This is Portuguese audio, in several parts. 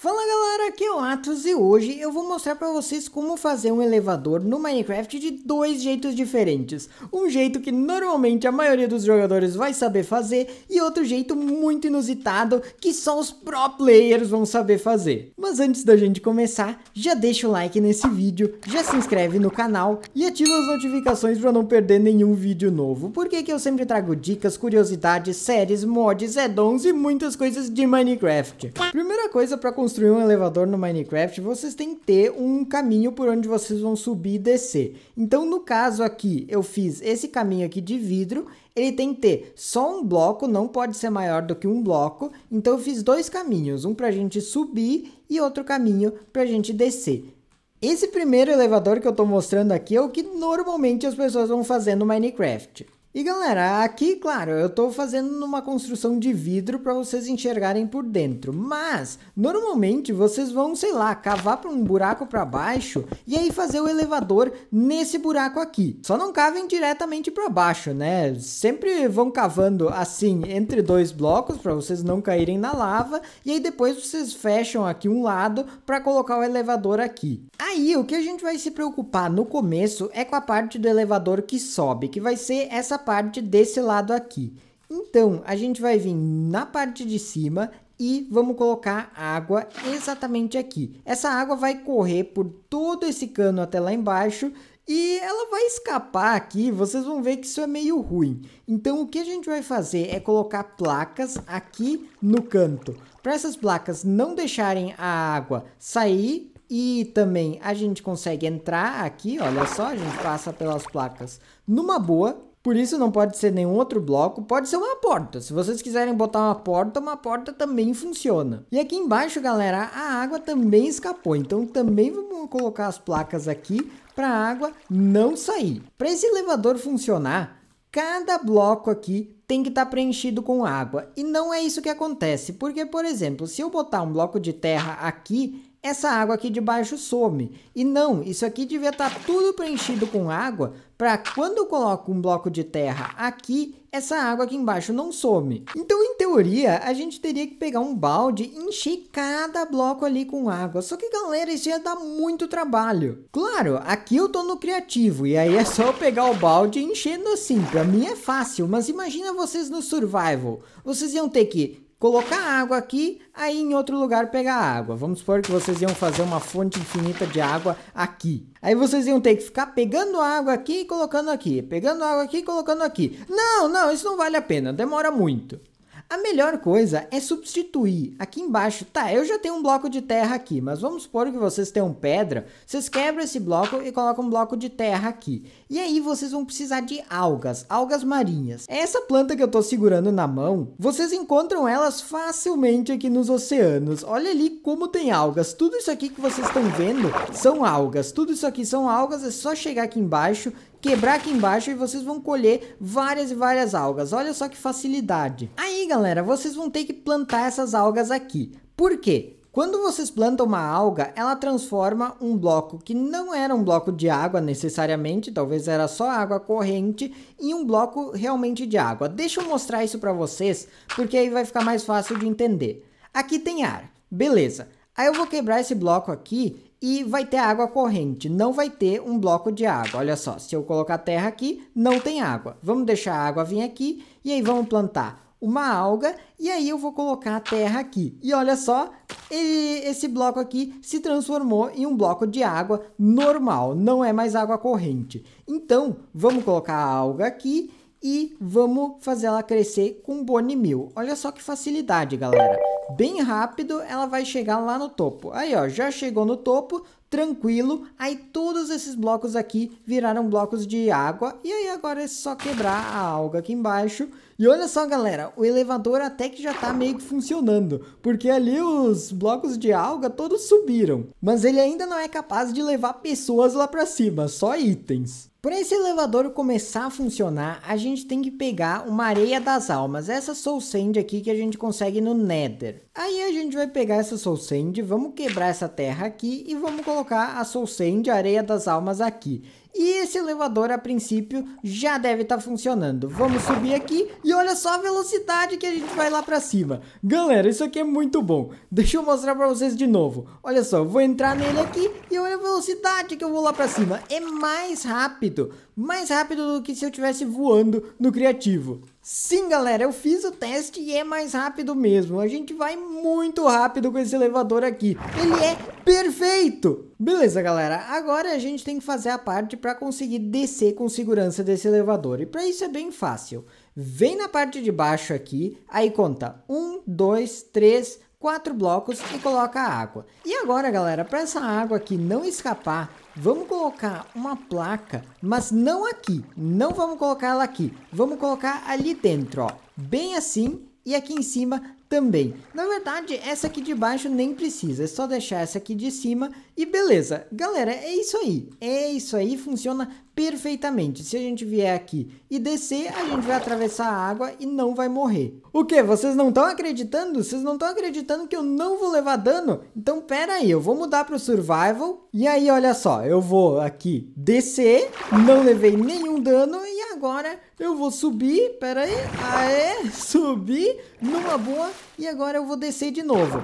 Fala galera, aqui é o Atos e hoje eu vou mostrar para vocês como fazer um elevador no Minecraft de dois jeitos diferentes. Um jeito que normalmente a maioria dos jogadores vai saber fazer e outro jeito muito inusitado que só os pro players vão saber fazer. Mas antes da gente começar, já deixa o like nesse vídeo, já se inscreve no canal e ativa as notificações para não perder nenhum vídeo novo, porque que eu sempre trago dicas, curiosidades, séries, mods, addons e muitas coisas de Minecraft. Primeira coisa para construir um elevador no Minecraft, vocês têm que ter um caminho por onde vocês vão subir e descer. Então, no caso aqui, eu fiz esse caminho aqui de vidro, ele tem que ter só um bloco, não pode ser maior do que um bloco. Então, eu fiz dois caminhos, um para a gente subir e outro caminho para a gente descer. Esse primeiro elevador que eu estou mostrando aqui é o que normalmente as pessoas vão fazer no Minecraft. E galera, aqui, claro, eu estou fazendo uma construção de vidro para vocês enxergarem por dentro, mas normalmente vocês vão, sei lá, cavar para um buraco para baixo e aí fazer o elevador nesse buraco aqui. Só não cavem diretamente para baixo, né? Sempre vão cavando assim entre dois blocos para vocês não caírem na lava e aí depois vocês fecham aqui um lado para colocar o elevador aqui. Aí, o que a gente vai se preocupar no começo é com a parte do elevador que sobe, que vai ser essa essa parte desse lado aqui. Então, a gente vai vir na parte de cima e vamos colocar água exatamente aqui. Essa água vai correr por todo esse cano até lá embaixo e ela vai escapar aqui, vocês vão ver que isso é meio ruim. Então o que a gente vai fazer é colocar placas aqui no canto. Para essas placas não deixarem a água sair e também a gente consegue entrar aqui, olha só, a gente passa pelas placas numa boa por isso não pode ser nenhum outro bloco, pode ser uma porta. Se vocês quiserem botar uma porta, uma porta também funciona. E aqui embaixo, galera, a água também escapou. Então também vamos colocar as placas aqui para a água não sair. Para esse elevador funcionar, cada bloco aqui tem que estar tá preenchido com água. E não é isso que acontece, porque, por exemplo, se eu botar um bloco de terra aqui, essa água aqui de baixo some. E não, isso aqui devia estar tá tudo preenchido com água para quando eu coloco um bloco de terra aqui, essa água aqui embaixo não some. Então, em teoria, a gente teria que pegar um balde e encher cada bloco ali com água. Só que, galera, isso ia dar muito trabalho. Claro, aqui eu tô no criativo, e aí é só pegar o balde e enchendo assim. Para mim é fácil, mas imagina vocês no survival. Vocês iam ter que colocar água aqui, aí em outro lugar pegar água. Vamos supor que vocês iam fazer uma fonte infinita de água aqui. Aí vocês iam ter que ficar pegando água aqui e colocando aqui, pegando água aqui e colocando aqui. Não, não, isso não vale a pena, demora muito. A melhor coisa é substituir. Aqui embaixo, tá, eu já tenho um bloco de terra aqui, mas vamos supor que vocês tenham pedra, vocês quebram esse bloco e colocam um bloco de terra aqui. E aí vocês vão precisar de algas, algas marinhas. Essa planta que eu tô segurando na mão, vocês encontram elas facilmente aqui nos oceanos. Olha ali como tem algas. Tudo isso aqui que vocês estão vendo são algas. Tudo isso aqui são algas, é só chegar aqui embaixo quebrar aqui embaixo e vocês vão colher várias e várias algas. Olha só que facilidade. Aí, galera, vocês vão ter que plantar essas algas aqui. Por quê? Quando vocês plantam uma alga, ela transforma um bloco que não era um bloco de água necessariamente, talvez era só água corrente, em um bloco realmente de água. Deixa eu mostrar isso para vocês, porque aí vai ficar mais fácil de entender. Aqui tem ar, beleza. Aí eu vou quebrar esse bloco aqui e vai ter água corrente, não vai ter um bloco de água. Olha só, se eu colocar terra aqui, não tem água. Vamos deixar a água vir aqui e aí vamos plantar uma alga e aí eu vou colocar a terra aqui. E olha só, esse bloco aqui se transformou em um bloco de água normal, não é mais água corrente. Então, vamos colocar a alga aqui e vamos fazer ela crescer com Bonnie Mil. Olha só que facilidade, galera. Bem rápido ela vai chegar lá no topo. Aí, ó, já chegou no topo, tranquilo. Aí todos esses blocos aqui viraram blocos de água. E aí agora é só quebrar a alga aqui embaixo. E olha só, galera, o elevador até que já tá meio que funcionando. Porque ali os blocos de alga todos subiram. Mas ele ainda não é capaz de levar pessoas lá pra cima, só itens. Para esse elevador começar a funcionar, a gente tem que pegar uma areia das almas, essa soul sand aqui que a gente consegue no Nether. Aí a gente vai pegar essa soul sand, vamos quebrar essa terra aqui e vamos colocar a soul sand, a areia das almas aqui. E esse elevador, a princípio, já deve estar tá funcionando. Vamos subir aqui e olha só a velocidade que a gente vai lá para cima. Galera, isso aqui é muito bom. Deixa eu mostrar para vocês de novo. Olha só, vou entrar nele aqui e olha a velocidade que eu vou lá para cima. É mais rápido mais rápido do que se eu estivesse voando no criativo. Sim, galera, eu fiz o teste e é mais rápido mesmo. A gente vai muito rápido com esse elevador aqui. Ele é perfeito! Beleza, galera. Agora a gente tem que fazer a parte para conseguir descer com segurança desse elevador. E para isso é bem fácil. Vem na parte de baixo aqui, aí conta 1, 2, 3, quatro blocos e coloca a água. E agora, galera, para essa água aqui não escapar, vamos colocar uma placa, mas não aqui, não vamos colocar ela aqui, vamos colocar ali dentro, ó, bem assim, e aqui em cima também. Na verdade, essa aqui de baixo nem precisa, é só deixar essa aqui de cima e beleza. Galera, é isso aí, é isso aí, funciona perfeitamente. Se a gente vier aqui e descer, a gente vai atravessar a água e não vai morrer. O que? Vocês não estão acreditando? Vocês não estão acreditando que eu não vou levar dano? Então pera aí, eu vou mudar para o survival e aí olha só, eu vou aqui descer, não levei nenhum dano e agora eu vou subir, pera aí, aê, subi, numa boa, e agora eu vou descer de novo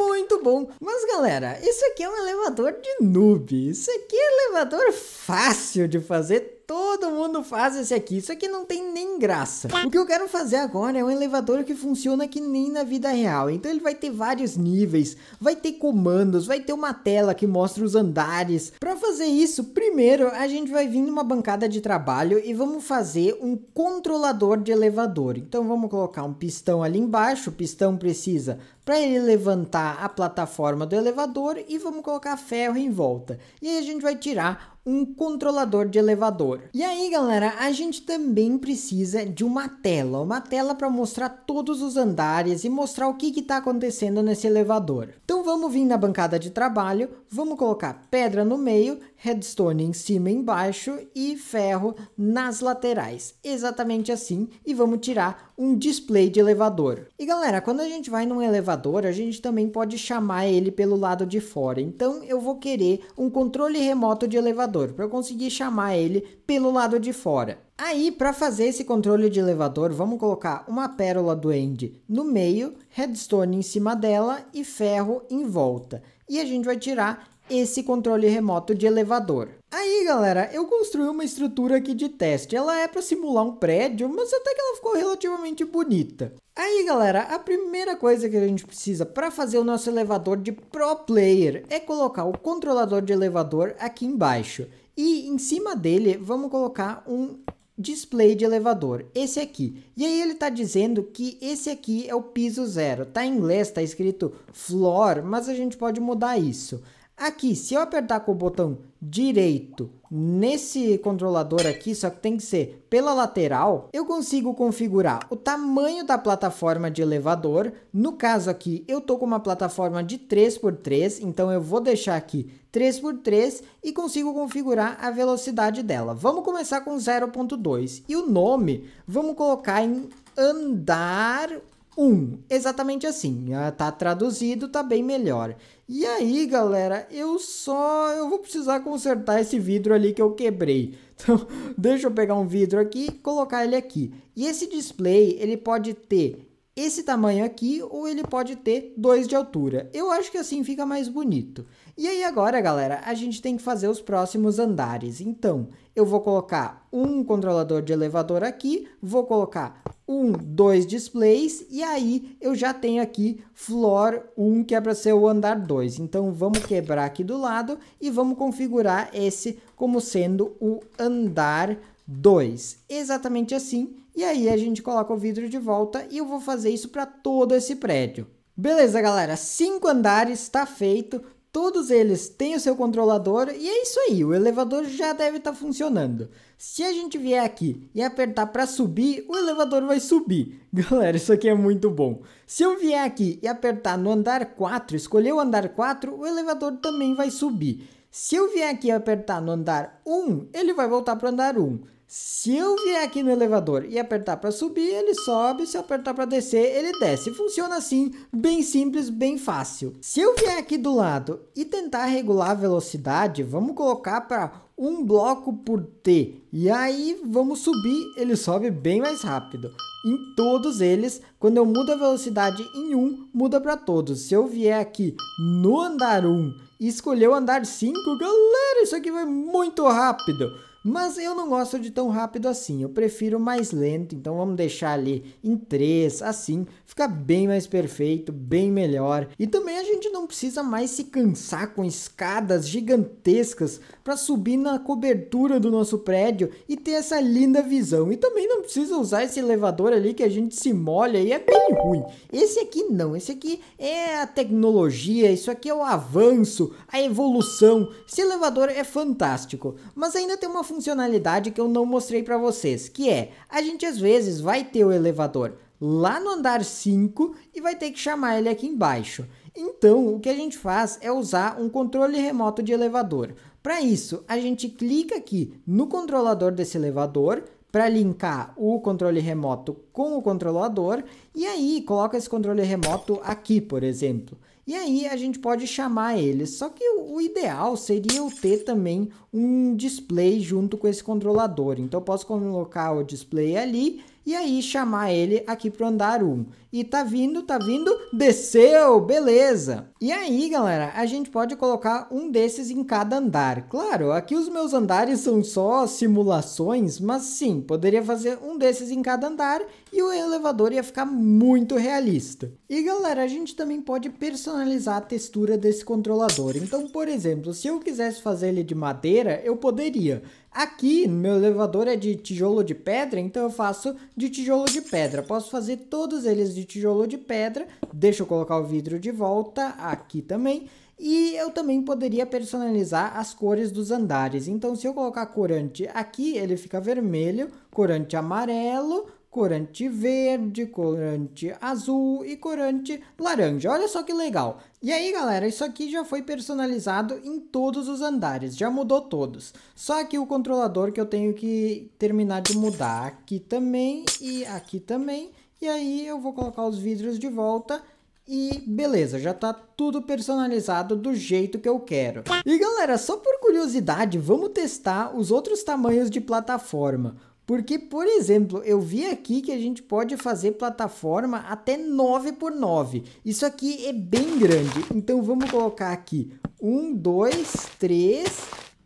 muito bom. Mas galera, isso aqui é um elevador de noob. Isso aqui é elevador fácil de fazer Todo mundo faz esse aqui, isso aqui não tem nem graça. O que eu quero fazer agora é um elevador que funciona que nem na vida real. Então ele vai ter vários níveis, vai ter comandos, vai ter uma tela que mostra os andares. Para fazer isso, primeiro a gente vai vir numa bancada de trabalho e vamos fazer um controlador de elevador. Então vamos colocar um pistão ali embaixo, o pistão precisa para ele levantar a plataforma do elevador e vamos colocar ferro em volta. E aí a gente vai tirar um controlador de elevador. E aí, galera, a gente também precisa de uma tela, uma tela para mostrar todos os andares e mostrar o que está acontecendo nesse elevador. Então vamos vir na bancada de trabalho, vamos colocar pedra no meio, redstone em cima e embaixo e ferro nas laterais, exatamente assim, e vamos tirar um display de elevador. E galera, quando a gente vai num elevador, a gente também pode chamar ele pelo lado de fora, então eu vou querer um controle remoto de elevador elevador para eu conseguir chamar ele pelo lado de fora. Aí, para fazer esse controle de elevador, vamos colocar uma pérola do End no meio, redstone em cima dela e ferro em volta. E a gente vai tirar esse controle remoto de elevador. Aí galera, eu construí uma estrutura aqui de teste, ela é para simular um prédio, mas até que ela ficou relativamente bonita. Aí galera, a primeira coisa que a gente precisa para fazer o nosso elevador de pro player é colocar o controlador de elevador aqui embaixo. E em cima dele vamos colocar um display de elevador, esse aqui. E aí ele tá dizendo que esse aqui é o piso zero. Tá em inglês, tá escrito floor, mas a gente pode mudar isso. Aqui, se eu apertar com o botão direito nesse controlador aqui, só que tem que ser pela lateral, eu consigo configurar o tamanho da plataforma de elevador. No caso aqui, eu estou com uma plataforma de 3x3, então eu vou deixar aqui 3x3 e consigo configurar a velocidade dela. Vamos começar com 0.2 e o nome vamos colocar em andar 1, exatamente assim, tá traduzido, tá bem melhor. E aí, galera, eu só eu vou precisar consertar esse vidro ali que eu quebrei. Então, deixa eu pegar um vidro aqui e colocar ele aqui. E esse display, ele pode ter esse tamanho aqui ou ele pode ter dois de altura. Eu acho que assim fica mais bonito. E aí agora, galera, a gente tem que fazer os próximos andares. Então, eu vou colocar um controlador de elevador aqui, vou colocar um, dois displays, e aí eu já tenho aqui floor 1, que é para ser o andar 2. Então, vamos quebrar aqui do lado e vamos configurar esse como sendo o andar 2. Exatamente assim e aí a gente coloca o vidro de volta e eu vou fazer isso para todo esse prédio. Beleza, galera, cinco andares, está feito. Todos eles têm o seu controlador e é isso aí, o elevador já deve estar tá funcionando. Se a gente vier aqui e apertar para subir, o elevador vai subir. Galera, isso aqui é muito bom. Se eu vier aqui e apertar no andar 4, escolher o andar 4, o elevador também vai subir. Se eu vier aqui e apertar no andar 1, ele vai voltar para o andar 1. Se eu vier aqui no elevador e apertar para subir, ele sobe. Se eu apertar para descer, ele desce. Funciona assim, bem simples, bem fácil. Se eu vier aqui do lado e tentar regular a velocidade, vamos colocar para um bloco por T. E aí vamos subir, ele sobe bem mais rápido. Em todos eles, quando eu mudo a velocidade em um, muda para todos. Se eu vier aqui no andar 1 um, e escolher o andar 5, galera, isso aqui vai muito rápido. Mas eu não gosto de tão rápido assim, eu prefiro mais lento, então vamos deixar ali em 3, assim, fica bem mais perfeito, bem melhor. E também a gente não precisa mais se cansar com escadas gigantescas para subir na cobertura do nosso prédio e ter essa linda visão. E também não precisa usar esse elevador ali que a gente se molha e é bem ruim. Esse aqui não, esse aqui é a tecnologia, isso aqui é o avanço, a evolução. Esse elevador é fantástico, mas ainda tem uma funcionalidade que eu não mostrei para vocês, que é, a gente às vezes vai ter o elevador lá no andar 5 e vai ter que chamar ele aqui embaixo. Então, o que a gente faz é usar um controle remoto de elevador. Para isso, a gente clica aqui no controlador desse elevador, para linkar o controle remoto com o controlador e aí coloca esse controle remoto aqui, por exemplo. E aí a gente pode chamar eles. Só que o ideal seria eu ter também um display junto com esse controlador. Então eu posso colocar o display ali e aí chamar ele aqui pro andar 1. E tá vindo, tá vindo, desceu, beleza. E aí, galera, a gente pode colocar um desses em cada andar. Claro, aqui os meus andares são só simulações, mas sim, poderia fazer um desses em cada andar e o elevador ia ficar muito realista. E galera, a gente também pode personalizar a textura desse controlador. Então, por exemplo, se eu quisesse fazer ele de madeira, eu poderia. Aqui, meu elevador é de tijolo de pedra, então eu faço de tijolo de pedra. Posso fazer todos eles de tijolo de pedra. Deixa eu colocar o vidro de volta aqui também. E eu também poderia personalizar as cores dos andares. Então, se eu colocar corante aqui, ele fica vermelho, corante amarelo, corante verde, corante azul e corante laranja. Olha só que legal. E aí, galera, isso aqui já foi personalizado em todos os andares, já mudou todos. Só que o controlador que eu tenho que terminar de mudar aqui também e aqui também. E aí eu vou colocar os vidros de volta e beleza, já tá tudo personalizado do jeito que eu quero. E galera, só por curiosidade, vamos testar os outros tamanhos de plataforma. Porque, por exemplo, eu vi aqui que a gente pode fazer plataforma até 9 por 9. Isso aqui é bem grande. Então vamos colocar aqui 1, 2, 3,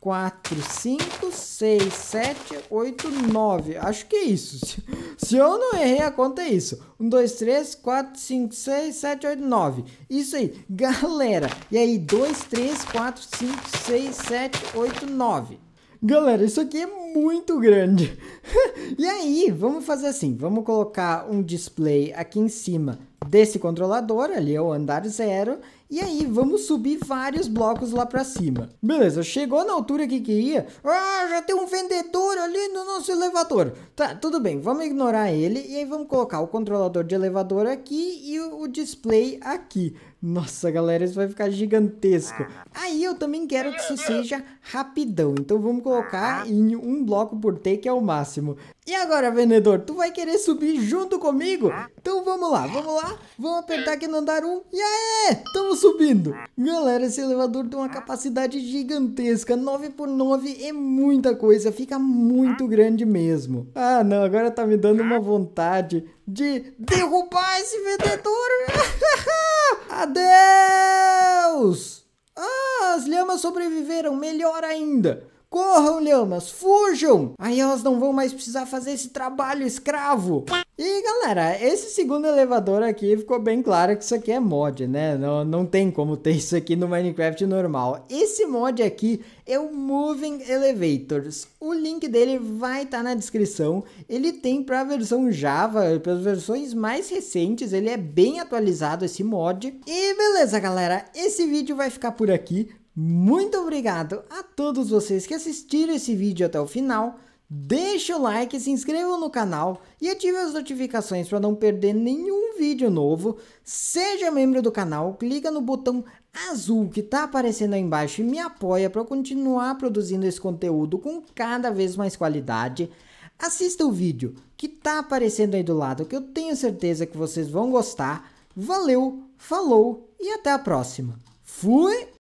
4, 5, 6, 7, 8, 9. Acho que é isso. Se eu não errei a conta, é isso. 1, 2, 3, 4, 5, 6, 7, 8, 9. Isso aí, galera. E aí, 2, 3, 4, 5, 6, 7, 8, 9. Galera, isso aqui é muito grande. e aí, vamos fazer assim, vamos colocar um display aqui em cima desse controlador, ali é o andar zero, e aí vamos subir vários blocos lá para cima. Beleza, chegou na altura que queria, ah, já tem um vendedor ali no nosso elevador. Tá, tudo bem, vamos ignorar ele e aí vamos colocar o controlador de elevador aqui e o, display aqui. Nossa, galera, isso vai ficar gigantesco. Aí eu também quero que isso seja rapidão, então vamos colocar em um bloco por take que é o máximo. E agora, vendedor, tu vai querer subir junto comigo? Então vamos lá, vamos lá vamos apertar aqui no andar 1 e aí, estamos subindo. Galera, esse elevador tem uma capacidade gigantesca, 9 por 9 é muita coisa, fica muito grande mesmo. Ah não, agora tá me dando uma vontade de derrubar esse vendedor. Adeus! Ah, as lhamas sobreviveram, melhor ainda. Corram, lhamas, fujam! Aí elas não vão mais precisar fazer esse trabalho escravo. E galera, esse segundo elevador aqui ficou bem claro que isso aqui é mod, né? Não, não tem como ter isso aqui no Minecraft normal. Esse mod aqui é o Moving Elevators. O link dele vai estar tá na descrição. Ele tem para a versão Java, para as versões mais recentes, ele é bem atualizado esse mod. E beleza, galera, esse vídeo vai ficar por aqui. Muito obrigado a todos vocês que assistiram esse vídeo até o final. Deixe o like, se inscreva no canal e ative as notificações para não perder nenhum vídeo novo. Seja membro do canal, clica no botão azul que está aparecendo aí embaixo e me apoia para continuar produzindo esse conteúdo com cada vez mais qualidade. Assista o vídeo que está aparecendo aí do lado, que eu tenho certeza que vocês vão gostar. Valeu, falou e até a próxima. Fui!